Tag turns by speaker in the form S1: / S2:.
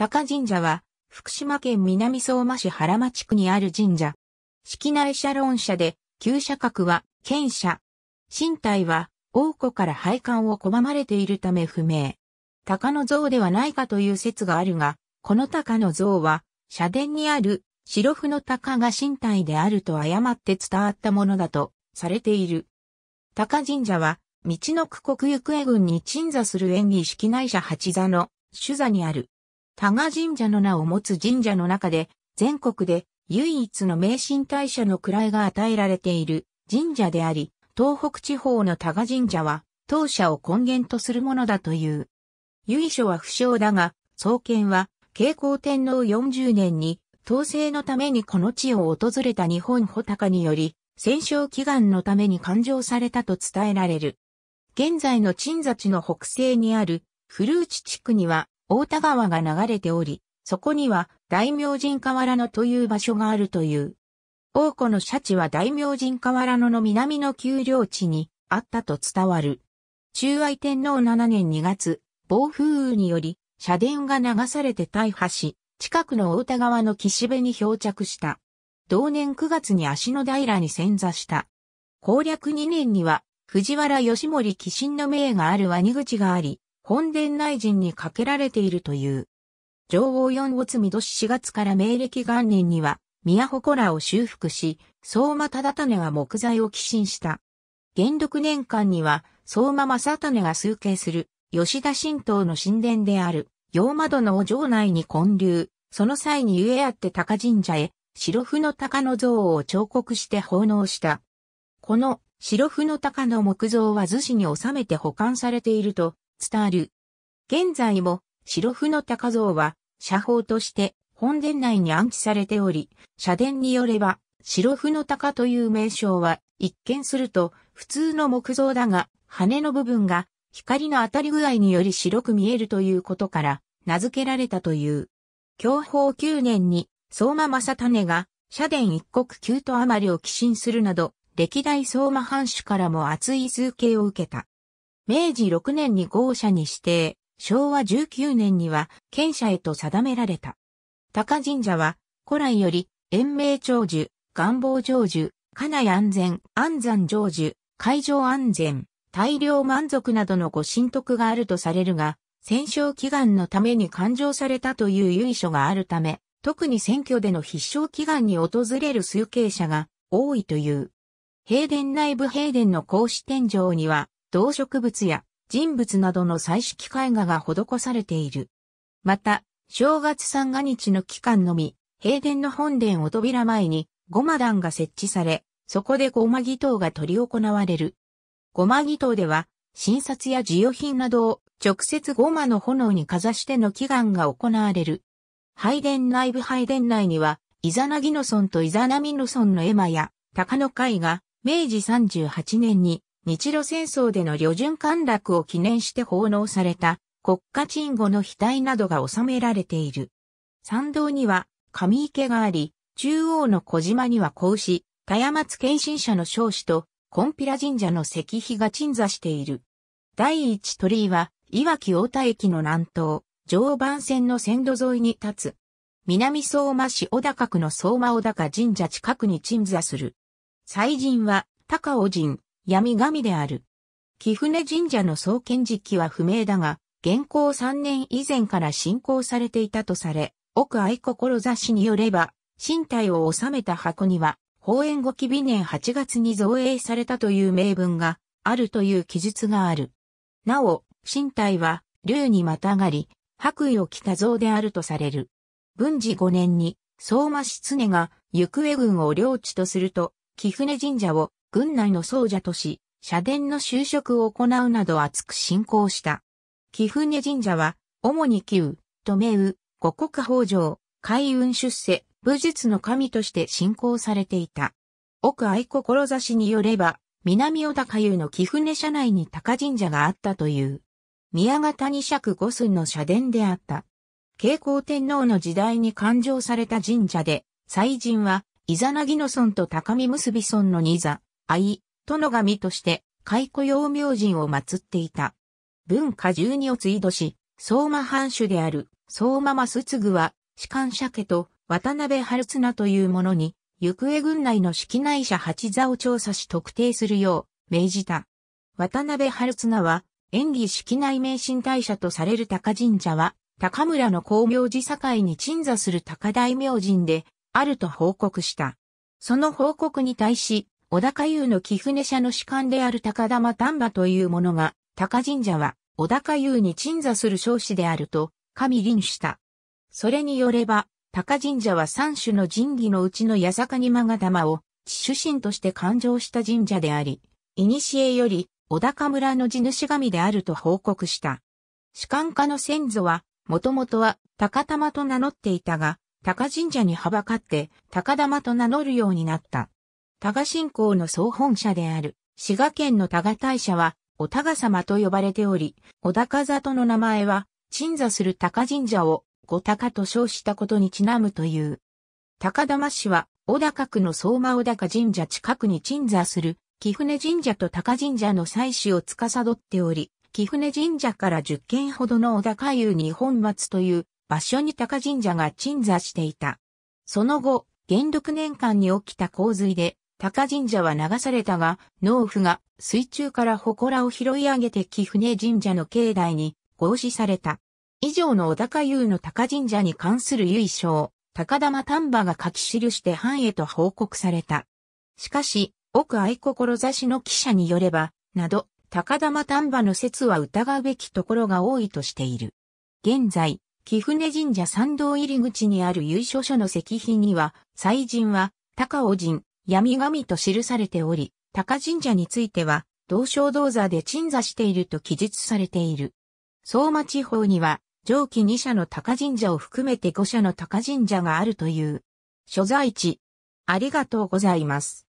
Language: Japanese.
S1: 高神社は、福島県南相馬市原町区にある神社。式内社論社で、旧社格は、県社。身体は、王庫から配管を拒まれているため不明。鷹の像ではないかという説があるが、この鷹の像は、社殿にある白布の鷹が身体であると誤って伝わったものだとされている。鷹神社は、道の区国行方郡に鎮座する演技式内社八座の主座にある。多賀神社の名を持つ神社の中で、全国で唯一の名神大社の位が与えられている神社であり、東北地方の多賀神社は、当社を根源とするものだという。由緒は不詳だが、創建は、慶光天皇40年に、統制のためにこの地を訪れた日本穂高により、戦勝祈願のために勘定されたと伝えられる。現在の鎮座地の北西にある古内地区には大田川が流れており、そこには大明神河原野という場所があるという。王子の社地は大明神河原野の南の丘陵地にあったと伝わる。中愛天皇7年2月、暴風雨により、社殿が流されて大破し、近くの大田川の岸辺に漂着した。同年9月に足の平に潜座した。攻略2年には、藤原義盛寄進の命があるワニ口があり、本殿内陣にかけられているという。上皇四月御年4月から明暦元年には、宮祠らを修復し、相馬忠種が木材を寄進した。元禄年間には、相馬正種が崇敬する、吉田神道の神殿である、洋窓のお城内に建立、その際にゆえあって高神社へ、白布の鷹の像を彫刻して奉納した。この白布の鷹の木像は図紙に収めて保管されていると伝わる。現在も、白譜の高像は、写法として本殿内に安置されており、社殿によれば、白譜の高という名称は、一見すると、普通の木造だが、羽の部分が、光の当たり具合により白く見えるということから、名付けられたという。享保9年に、相馬正種が、社殿一国九都余りを寄進するなど、歴代相馬藩主からも熱い崇敬を受けた。明治6年に豪社に指定、昭和19年には県社へと定められた。高神社は古来より延命長寿、願望長寿、家内安全、安山長寿、海上安全、大量満足などのご神徳があるとされるが、戦勝祈願のために勘定されたという由緒があるため、特に選挙での必勝祈願に訪れる数形者が多いという。平殿内部平殿の格子天井には、動植物や人物などの彩色絵画が施されている。また、正月三が日の期間のみ、平殿の本殿を扉前に、ごま団が設置され、そこでごま儀頭が取り行われる。ごま儀頭では、診察や授与品などを直接ごまの炎にかざしての祈願が行われる。拝殿内部拝殿内には、イザナギノ村とイザナミノ村の絵馬や、鷹の会が、明治38年に日露戦争での旅順陥落を記念して奉納された国家鎮護の額などが収められている。参道には上池があり、中央の小島には子牛、田山津謙信の少子と、コンピラ神社の石碑が鎮座している。第一鳥居は、いわき大田駅の南東、常磐線の線路沿いに立つ。南相馬市小高区の相馬小高神社近くに鎮座する。祭神は、高尾神、闇神である。貴船神社の創建時期は不明だが、現行3年以前から信仰されていたとされ、奥愛志によれば、身体を収めた箱には、宝縁後期美年8月に造営されたという名文があるという記述がある。なお、身体は竜にまたがり、白衣を着た像であるとされる。文治5年に相馬つねが行方軍を領地とすると、貴船神社を軍内の僧者とし、社殿の就職を行うなど厚く信仰した。貴船神社は、主に旧、留、め雨、五国法上、海運出世、武術の神として信仰されていた。奥愛志によれば、南小高湯の貴船社内に高神社があったという。宮形二尺五寸の社殿であった。慶光天皇の時代に勘定された神社で、祭神は、イザナギの村と高見結び村の二座、愛、殿神として、解雇用明神を祀っていた。文化十二を追度し、相馬藩主である、相馬正嗣は、士官者家と渡辺春綱というものに、行方軍内の式内者八座を調査し特定するよう命じた。渡辺春綱は、演技式内名神大社とされる高神社は、高村の光明寺境に鎮座する高大明神で、あると報告した。その報告に対し、小高湯の貴船社の主官である高玉丹波というものが、高神社は小高湯に鎮座する少子であると、神臨した。それによれば、高神社は三種の神器のうちの八坂にが玉を、主神として誕生した神社であり、古より小高村の地主神であると報告した。主官家の先祖は、もともとは高玉と名乗っていたが、高神社にはばかって高玉と名乗るようになった。多賀信仰の総本社である、滋賀県の多賀大社は、お多賀様と呼ばれており、小高里の名前は、鎮座する賀神社を、五高と称したことにちなむという。高玉市は、小高区の相馬小高神社近くに鎮座する、貴船神社と高神社の祭祀を司っており、貴船神社から10軒ほどの小高湯二本松という場所に高神社が鎮座していた。その後、元禄年間に起きた洪水で、高神社は流されたが、農夫が水中から祠を拾い上げて貴船神社の境内に合祀された。以上の小高優の高神社に関する由緒、高玉丹波が書き記して藩へと報告された。しかし、奥愛志の記者によれば、など、高玉丹波の説は疑うべきところが多いとしている。現在、貴船神社参道入り口にある由緒書の石碑には、祭神は、高尾人、闇神と記されており、高神社については、同省銅座で鎮座していると記述されている。相馬地方には、上記2社の高神社を含めて5社の高神社があるという、所在地。ありがとうございます。